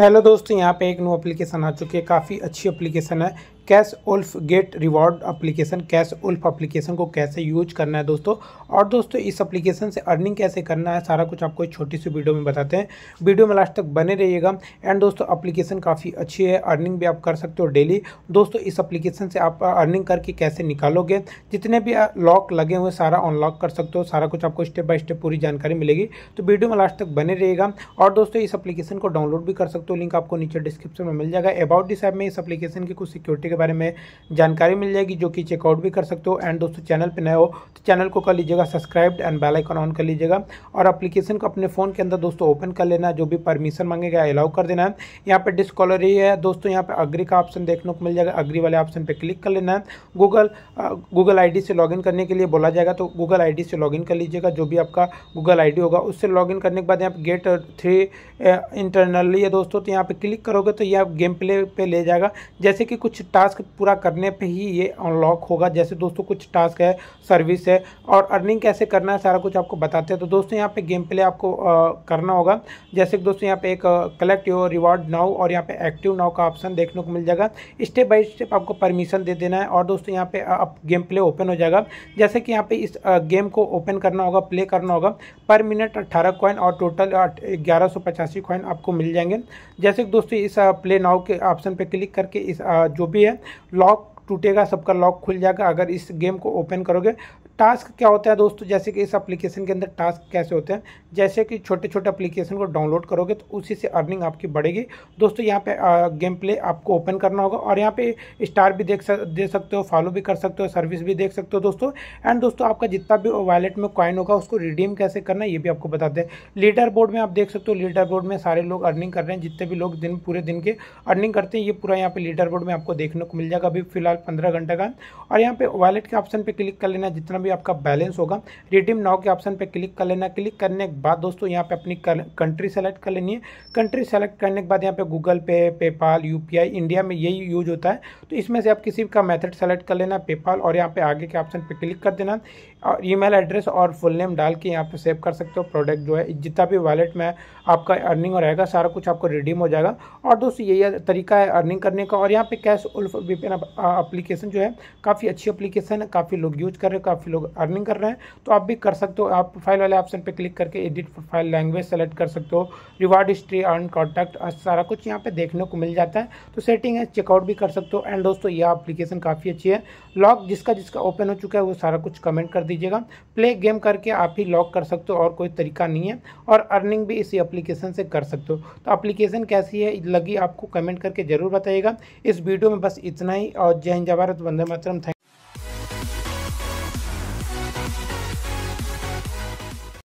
hello दोस्तों यहाँ पे एक न्यू एप्लीकेशन आ चुकी है काफ़ी अच्छी एप्लीकेशन है cash wolf get reward application cash wolf application को कैसे यूज करना है दोस्तों और दोस्तों इस एप्लीकेशन से अर्निंग कैसे करना है सारा कुछ आपको एक छोटी सी वीडियो में बताते हैं वीडियो में लास्ट तक बने रहिएगा एंड दोस्तों एप्लीकेशन काफ़ी अच्छी है अर्निंग भी आप कर सकते हो डेली दोस्तों इस एप्लीकेशन से आप अर्निंग करके कैसे निकालोगे जितने भी लॉक लगे हुए सारा अनलॉक कर सकते हो सारा कुछ आपको स्टेप बाय स्टेप पूरी जानकारी मिलेगी तो वीडियो में लास्ट तक बने रहिएगा और दोस्तों इस अप्लीकेशन को डाउनलोड भी कर सकते हो लिंक आपको नीचे डिस्क्रिप्शन में मिल जाएगा अबाउट दिस ऐप में इस अप्लीकेशन की कुछ सिक्योरिटी बारे में जानकारी मिल जाएगी जो कि चेकआउट भी कर सकते हो एंड दोस्तों चैनल पर नए हो तो चैनल को कर लीजिएगा सब्सक्राइब एंड बेलाइकन ऑन कर लीजिएगा और अप्लीकेशन को अपने फ़ोन के अंदर दोस्तों ओपन कर लेना जो भी परमिशन मांगेगा अलाउ कर देना है यहाँ पर ही है दोस्तों यहाँ पर अग्री का ऑप्शन देखने को मिल जाएगा अग्री वाले ऑप्शन पर क्लिक कर लेना है गूगल गूगल आई से लॉग करने के लिए बोला जाएगा तो गूगल आई से लॉग कर लीजिएगा जो भी आपका गूगल आई होगा उससे लॉग करने के बाद यहाँ पर गेट थ्री इंटरनली है दोस्तों तो यहाँ पर क्लिक करोगे तो यह गेम प्ले पर ले जाएगा जैसे कि कुछ टास्क टास्क पूरा करने पे ही ये अनलॉक होगा जैसे दोस्तों कुछ टास्क है सर्विस है और अर्निंग कैसे करना है सारा कुछ आपको बताते हैं तो दोस्तों यहाँ पे गेम प्ले आपको आ, करना होगा जैसे दोस्तों यहाँ पे एक कलेक्ट योर रिवॉर्ड नाउ और यहाँ पे एक्टिव नाउ का ऑप्शन देखने को मिल जाएगा स्टेप बाई स्टेप आपको परमिशन दे देना है और दोस्तों यहाँ पे आप गेम प्ले ओपन हो जाएगा जैसे कि यहाँ पे इस गेम को ओपन करना होगा प्ले करना होगा पर मिनट अट्ठारह कॉइन और टोटल ग्यारह सौ पचासी आपको मिल जाएंगे जैसे कि दोस्तों इस प्ले नाउ के ऑप्शन पर क्लिक करके इस जो भी है लॉक टूटेगा सबका लॉक खुल जाएगा अगर इस गेम को ओपन करोगे टास्क क्या होता है दोस्तों जैसे कि इस एप्लीकेशन के अंदर टास्क कैसे होते हैं जैसे कि छोटे छोटे एप्लीकेशन को डाउनलोड करोगे तो उसी से अर्निंग आपकी बढ़ेगी दोस्तों यहाँ पे गेम प्ले आपको ओपन करना होगा और यहाँ पे स्टार भी देख सक, दे सकते हो फॉलो भी कर सकते हो सर्विस भी देख सकते हो दोस्तों एंड दोस्तों आपका जितना भी वॉलेट में कॉइन होगा उसको रिडीम कैसे करना है ये भी आपको बताते हैं लीडर बोर्ड में आप देख सकते हो लीडर बोर्ड में सारे लोग अर्निंग कर रहे हैं जितने भी लोग दिन पूरे दिन के अर्निंग करते हैं ये पूरा यहाँ पर लीडर बोर्ड में आपको देखने को मिल जाएगा अभी फिलहाल पंद्रह घंटे का और यहाँ पे वॉलेट के ऑप्शन पर क्लिक कर लेना जितना भी भी आपका बैलेंस होगा रिडीम नाव के ऑप्शन पर क्लिक कर लेना क्लिक करने के बाद दोस्तों यहाँ पे अपनी कंट्री सेलेक्ट कर लेनी है कंट्री सेलेक्ट करने के बाद यहाँ पे गूगल पे पेपाल यू इंडिया में यही यूज होता है तो इसमें से आप किसी का मेथड सेलेक्ट कर लेना पेपाल और यहाँ पे आगे के ऑप्शन पर क्लिक कर देना और ईमेल एड्रेस और फुल नेम डाल के यहाँ पे सेव कर सकते हो प्रोडक्ट जो है जितना भी वॉलेट में आपका अर्निंग हो रहेगा सारा कुछ आपको रिडीम हो जाएगा और दोस्तों यही तरीका है अर्निंग करने का और यहाँ पे कैश उल्फ विपिन अप्लीकेशन जो है काफ़ी अच्छी अप्लीकेशन है काफ़ी लोग यूज कर रहे हैं काफ़ी लोग अर्निंग कर रहे हैं तो आप भी कर सकते हो आप प्रोफाइल वाले ऑप्शन पर क्लिक करके एडिट प्रोफाइल लैंग्वेज सेलेक्ट कर सकते हो रिवार्ड हिस्ट्री अर्न कॉन्टैक्ट सारा कुछ यहाँ पर देखने को मिल जाता है तो सेटिंग है चेकआउट भी कर सकते हो एंड दोस्तों यह अप्लीकेशन काफ़ी अच्छी है लॉक जिसका जिसका ओपन हो चुका है वो सारा कुछ कमेंट कर दीजिएगा प्ले गेम करके आप ही लॉक कर सकते हो और कोई तरीका नहीं है और अर्निंग भी इसी एप्लीकेशन से कर सकते हो तो एप्लीकेशन कैसी है लगी आपको कमेंट करके ज़रूर बताइएगा इस वीडियो में बस इतना ही और जय हिंद जवाहरत वंदे मातरम थैंक